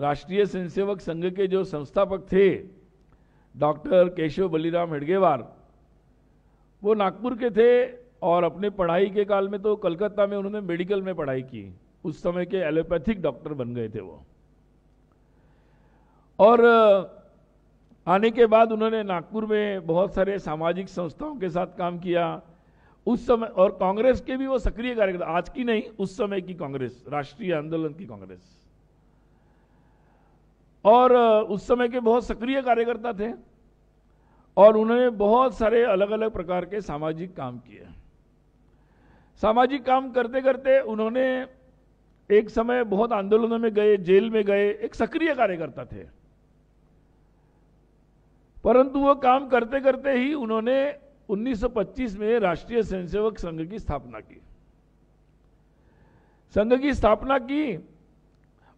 राष्ट्रीय स्वयंसेवक संघ के जो संस्थापक थे डॉक्टर केशव बलीराम हेडगेवार वो नागपुर के थे और अपने पढ़ाई के काल में तो कलकत्ता में उन्होंने मेडिकल में पढ़ाई की उस समय के एलोपैथिक डॉक्टर बन गए थे वो और आने के बाद उन्होंने नागपुर में बहुत सारे सामाजिक संस्थाओं के साथ काम किया उस समय और कांग्रेस के भी वो सक्रिय कार्यकर्ता आज की नहीं उस समय की कांग्रेस राष्ट्रीय आंदोलन की कांग्रेस और उस समय के बहुत सक्रिय कार्यकर्ता थे और उन्होंने बहुत सारे अलग अलग प्रकार के सामाजिक काम किए सामाजिक काम करते करते उन्होंने एक समय बहुत आंदोलनों में गए जेल में गए एक सक्रिय कार्यकर्ता थे परंतु वो काम करते करते ही उन्होंने 1925 में राष्ट्रीय स्वयंसेवक संघ की स्थापना की संघ की स्थापना की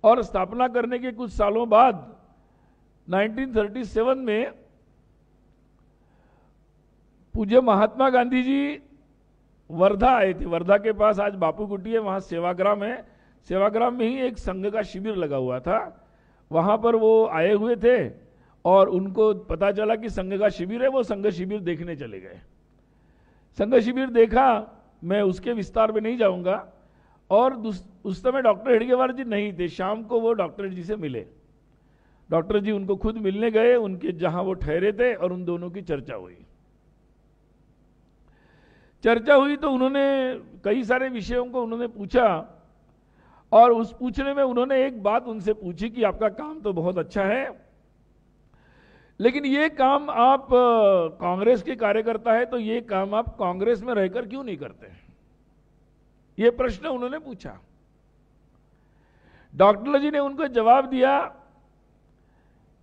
और स्थापना करने के कुछ सालों बाद 1937 में पूज्य महात्मा गांधी जी वर्धा आए थे वर्धा के पास आज बापू कुटी है वहाँ सेवाग्राम है सेवाग्राम में ही एक संघ का शिविर लगा हुआ था वहाँ पर वो आए हुए थे और उनको पता चला कि संघ का शिविर है वो संघ शिविर देखने चले गए संघ शिविर देखा मैं उसके विस्तार में नहीं जाऊंगा और उस समय डॉक्टर हेडगेवार जी नहीं थे शाम को वो डॉक्टर जी से मिले डॉक्टर जी उनको खुद मिलने गए उनके जहां वो ठहरे थे और उन दोनों की चर्चा हुई चर्चा हुई तो उन्होंने कई सारे विषयों को उन्होंने पूछा और उस पूछने में उन्होंने एक बात उनसे पूछी कि आपका काम तो बहुत अच्छा है लेकिन ये काम आप कांग्रेस के कार्यकर्ता है तो ये काम आप कांग्रेस में रहकर क्यों नहीं करते हैं ये प्रश्न उन्होंने पूछा डॉक्टर जी ने उनको जवाब दिया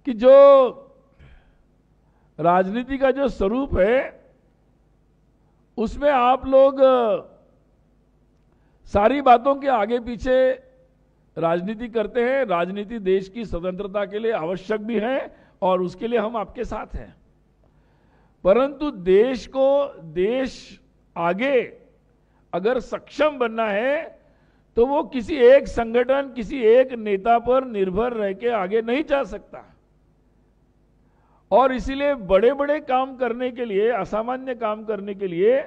कि जो राजनीति का जो स्वरूप है उसमें आप लोग सारी बातों के आगे पीछे राजनीति करते हैं राजनीति देश की स्वतंत्रता के लिए आवश्यक भी है और उसके लिए हम आपके साथ हैं परंतु देश को देश आगे अगर सक्षम बनना है तो वो किसी एक संगठन किसी एक नेता पर निर्भर रह के आगे नहीं जा सकता और इसीलिए बड़े बड़े काम करने के लिए असामान्य काम करने के लिए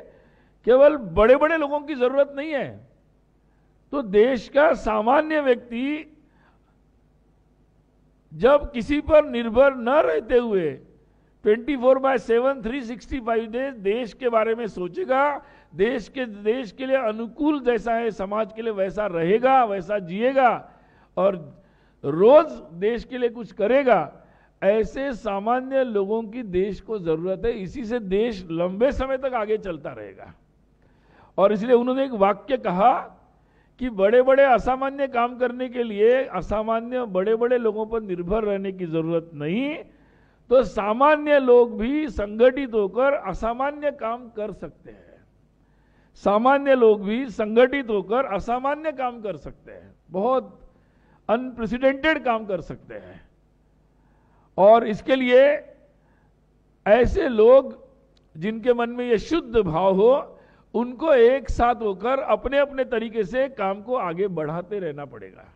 केवल बड़े बड़े लोगों की जरूरत नहीं है तो देश का सामान्य व्यक्ति जब किसी पर निर्भर न रहते हुए twenty four by seven three sixty five days देश के बारे में सोचेगा देश के देश के लिए अनुकूल जैसा है समाज के लिए वैसा रहेगा वैसा जिएगा और रोज देश के लिए कुछ करेगा ऐसे सामान्य लोगों की देश को जरूरत है इसी से देश लंबे समय तक आगे चलता रहेगा और इसलिए उन्होंने एक वाक्य कहा कि बड़े बड़े असामान्य काम करने के लिए असामान्य बड़े बड़े लोगों पर निर्भर रहने की जरूरत नहीं तो सामान्य लोग भी संगठित होकर असामान्य काम कर सकते हैं सामान्य लोग भी संगठित होकर असामान्य काम कर सकते हैं बहुत अनप्रेसिडेंटेड काम कर सकते हैं और इसके लिए ऐसे लोग जिनके मन में यह शुद्ध भाव हो उनको एक साथ होकर अपने अपने तरीके से काम को आगे बढ़ाते रहना पड़ेगा